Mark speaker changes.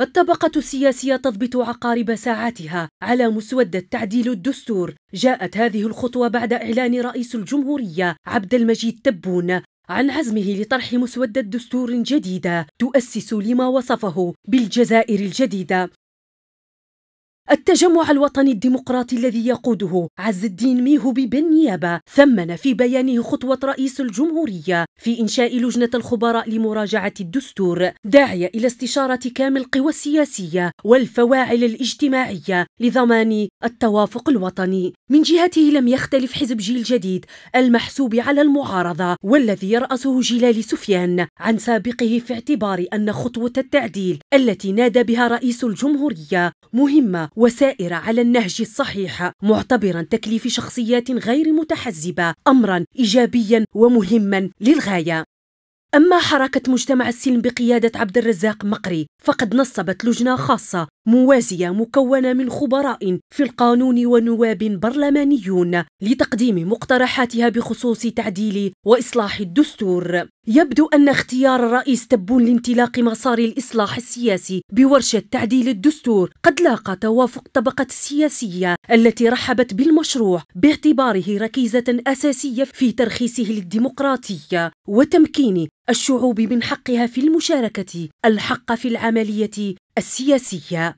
Speaker 1: الطبقة السياسية تضبط عقارب ساعاتها على مسودة تعديل الدستور جاءت هذه الخطوة بعد إعلان رئيس الجمهورية عبد المجيد تبون عن عزمه لطرح مسودة دستور جديدة تؤسس لما وصفه بالجزائر الجديدة التجمع الوطني الديمقراطي الذي يقوده عز الدين ميهوبي بالنيابة ثمن في بيانه خطوة رئيس الجمهورية في إنشاء لجنة الخبراء لمراجعة الدستور داعية إلى استشارة كامل القوى السياسية والفواعل الاجتماعية لضمان التوافق الوطني من جهته لم يختلف حزب جيل جديد المحسوب على المعارضة والذي يرأسه جلال سفيان عن سابقه في اعتبار أن خطوة التعديل التي نادى بها رئيس الجمهورية مهمة وسائر على النهج الصحيح معتبرا تكليف شخصيات غير متحزبه امرا ايجابيا ومهما للغايه أما حركة مجتمع السلم بقيادة عبد الرزاق مقري فقد نصبت لجنة خاصة موازية مكونة من خبراء في القانون ونواب برلمانيون لتقديم مقترحاتها بخصوص تعديل وإصلاح الدستور يبدو أن اختيار الرئيس تبون لانطلاق مسار الإصلاح السياسي بورشة تعديل الدستور قد لاقى توافق طبقة السياسية التي رحبت بالمشروع باعتباره ركيزة أساسية في ترخيصه للديمقراطية وتمكين الشعوب من حقها في المشاركة الحق في العملية السياسية